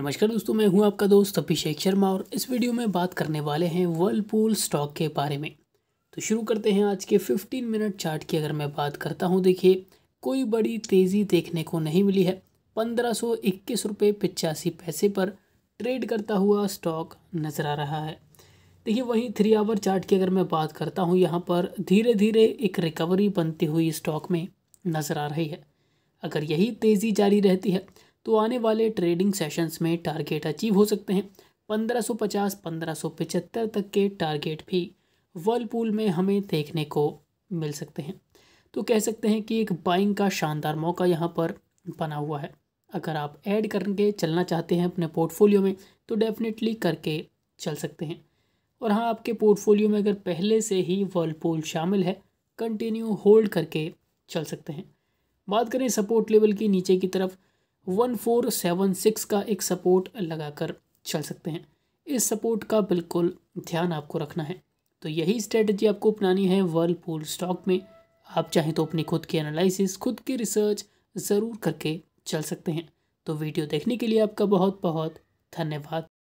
नमस्कार दोस्तों मैं हूं आपका दोस्त अभिषेक शर्मा और इस वीडियो में बात करने वाले हैं वर्लपूल स्टॉक के बारे में तो शुरू करते हैं आज के 15 मिनट चार्ट की अगर मैं बात करता हूं देखिए कोई बड़ी तेज़ी देखने को नहीं मिली है पंद्रह सौ इक्कीस रुपये पैसे पर ट्रेड करता हुआ स्टॉक नज़र आ रहा है देखिए वहीं थ्री आवर चार्ट की अगर मैं बात करता हूँ यहाँ पर धीरे धीरे एक रिकवरी बनती हुई स्टॉक में नज़र आ रही है अगर यही तेज़ी जारी रहती है तो आने वाले ट्रेडिंग सेशंस में टारगेट अचीव हो सकते हैं 1550 पचहत्तर तक के टारगेट भी वर्लपूल में हमें देखने को मिल सकते हैं तो कह सकते हैं कि एक बाइंग का शानदार मौका यहाँ पर बना हुआ है अगर आप ऐड करके चलना चाहते हैं अपने पोर्टफोलियो में तो डेफिनेटली करके चल सकते हैं और हाँ आपके पोर्टफोलियो में अगर पहले से ही वर्लपूल शामिल है कंटिन्यू होल्ड करके चल सकते हैं बात करें सपोर्ट लेवल की नीचे की तरफ वन फोर सेवन सिक्स का एक सपोर्ट लगाकर चल सकते हैं इस सपोर्ट का बिल्कुल ध्यान आपको रखना है तो यही स्ट्रेटजी आपको अपनानी है वर्लपूल स्टॉक में आप चाहें तो अपनी खुद की एनालिसिस खुद की रिसर्च ज़रूर करके चल सकते हैं तो वीडियो देखने के लिए आपका बहुत बहुत धन्यवाद